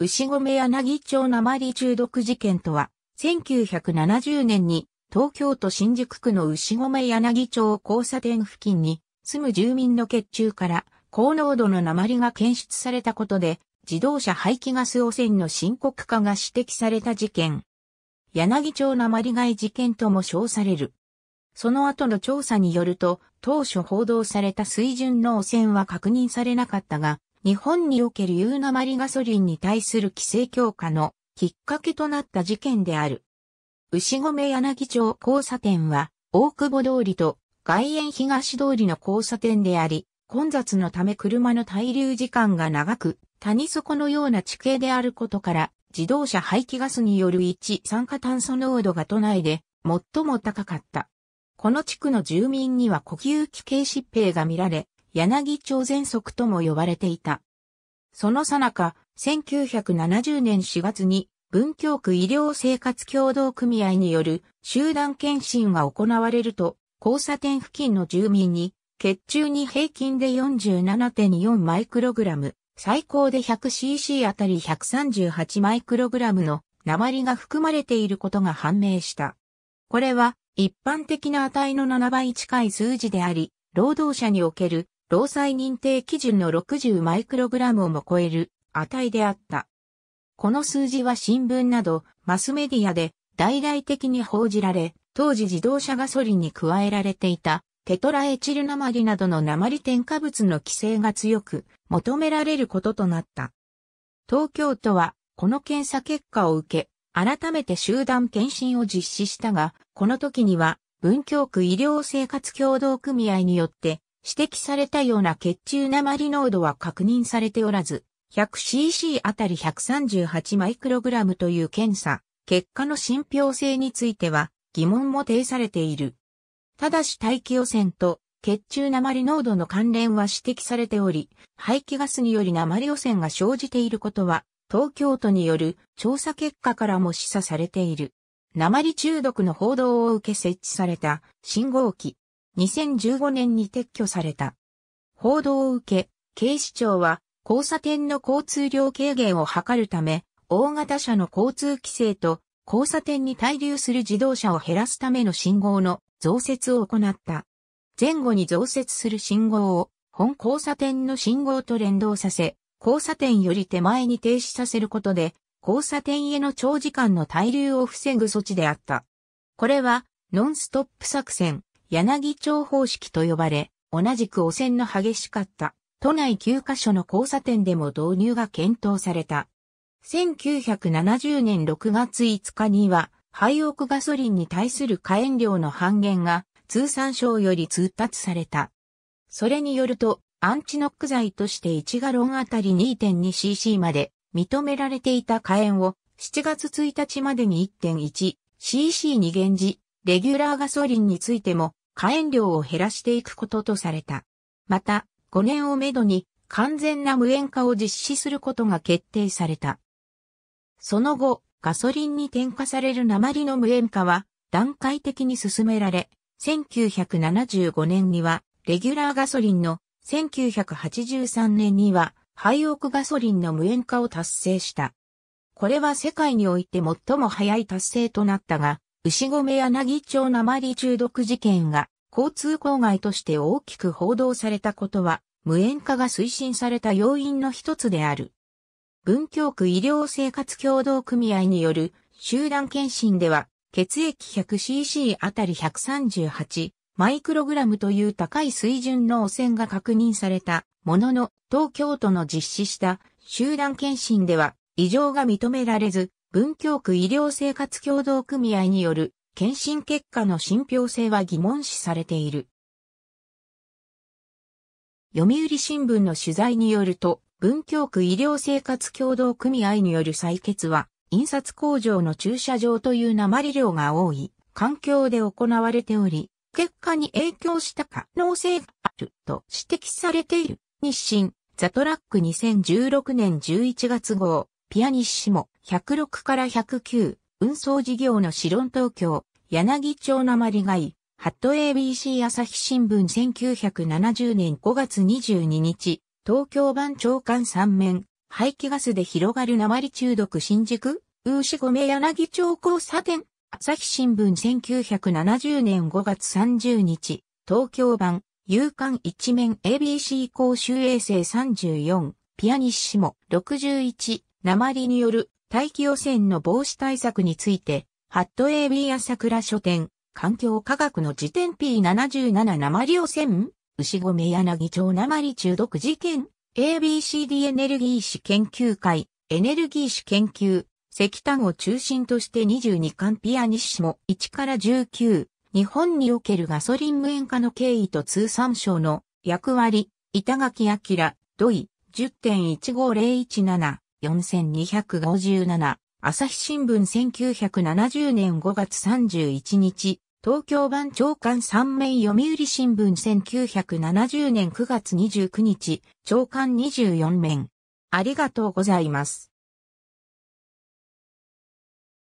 牛込柳町鉛中毒事件とは、1970年に東京都新宿区の牛込柳町交差点付近に住む住民の血中から高濃度の鉛が検出されたことで自動車排気ガス汚染の深刻化が指摘された事件。柳町鉛害事件とも称される。その後の調査によると、当初報道された水準の汚染は確認されなかったが、日本におけるユーマリガソリンに対する規制強化のきっかけとなった事件である。牛込柳町交差点は、大久保通りと外苑東通りの交差点であり、混雑のため車の滞留時間が長く、谷底のような地形であることから、自動車排気ガスによる一酸化炭素濃度が都内で最も高かった。この地区の住民には呼吸器系疾病が見られ、柳町喘息とも呼ばれていた。そのさなか、1970年4月に文京区医療生活協同組合による集団検診が行われると、交差点付近の住民に、血中に平均で47.4マイクログラム、最高で 100cc あたり138マイクログラムの鉛が含まれていることが判明した。これは一般的な値の7倍近い数字であり、労働者における労災認定基準の60マイクログラムをも超える値であった。この数字は新聞などマスメディアで大々的に報じられ、当時自動車ガソリンに加えられていたテトラエチル鉛などの鉛添加物の規制が強く求められることとなった。東京都はこの検査結果を受け、改めて集団検診を実施したが、この時には文京区医療生活協同組合によって指摘されたような血中鉛濃度は確認されておらず、100cc あたり138マイクログラムという検査、結果の信憑性については疑問も呈されている。ただし大気汚染と血中鉛濃度の関連は指摘されており、排気ガスにより鉛汚染が生じていることは、東京都による調査結果からも示唆されている。鉛中毒の報道を受け設置された信号機2015年に撤去された。報道を受け、警視庁は交差点の交通量軽減を図るため、大型車の交通規制と交差点に滞留する自動車を減らすための信号の増設を行った。前後に増設する信号を本交差点の信号と連動させ、交差点より手前に停止させることで、交差点への長時間の滞留を防ぐ措置であった。これは、ノンストップ作戦、柳町方式と呼ばれ、同じく汚染の激しかった都内9カ所の交差点でも導入が検討された。1970年6月5日には、廃屋ガソリンに対する火炎量の半減が通産省より通達された。それによると、アンチノック剤として1ガロンあたり 2.2cc まで認められていた火炎を7月1日までに 1.1cc に減じ、レギュラーガソリンについても火炎量を減らしていくこととされた。また、5年をめどに完全な無煙化を実施することが決定された。その後、ガソリンに添加される鉛の無煙化は段階的に進められ、1975年にはレギュラーガソリンの1983年には廃屋ガソリンの無煙化を達成した。これは世界において最も早い達成となったが、牛込柳町鉛中毒事件が交通公害として大きく報道されたことは、無縁化が推進された要因の一つである。文京区医療生活協同組合による集団検診では、血液 100cc あたり138マイクログラムという高い水準の汚染が確認されたものの、東京都の実施した集団検診では異常が認められず、文京区医療生活協同組合による検診結果の信憑性は疑問視されている。読売新聞の取材によると、文京区医療生活協同組合による採決は、印刷工場の駐車場という鉛量が多い環境で行われており、結果に影響した可能性があると指摘されている。日清、ザトラック2016年11月号、ピアニッシモ、106から109、運送事業のシロン東京、柳町なまりがい、ハット ABC 朝日新聞1970年5月22日、東京版長官三面、排気ガスで広がる鉛中毒新宿、ウーシゴメ柳町交差点、朝日新聞1970年5月30日、東京版、夕刊一面 ABC 公衆衛星34、ピアニッシモ61、鉛による大気汚染の防止対策について、ハット AB 朝倉書店、環境科学の辞典 P77 鉛汚染牛込柳町鉛中毒事件 ABCD エネルギー史研究会エネルギー史研究石炭を中心として22巻ピアニッシモ1から19日本におけるガソリン無塩化の経緯と通産省の役割板垣明土井10.15017 4257、朝日新聞1970年5月31日、東京版長官三面読売新聞1970年9月29日、長官24面。ありがとうございます。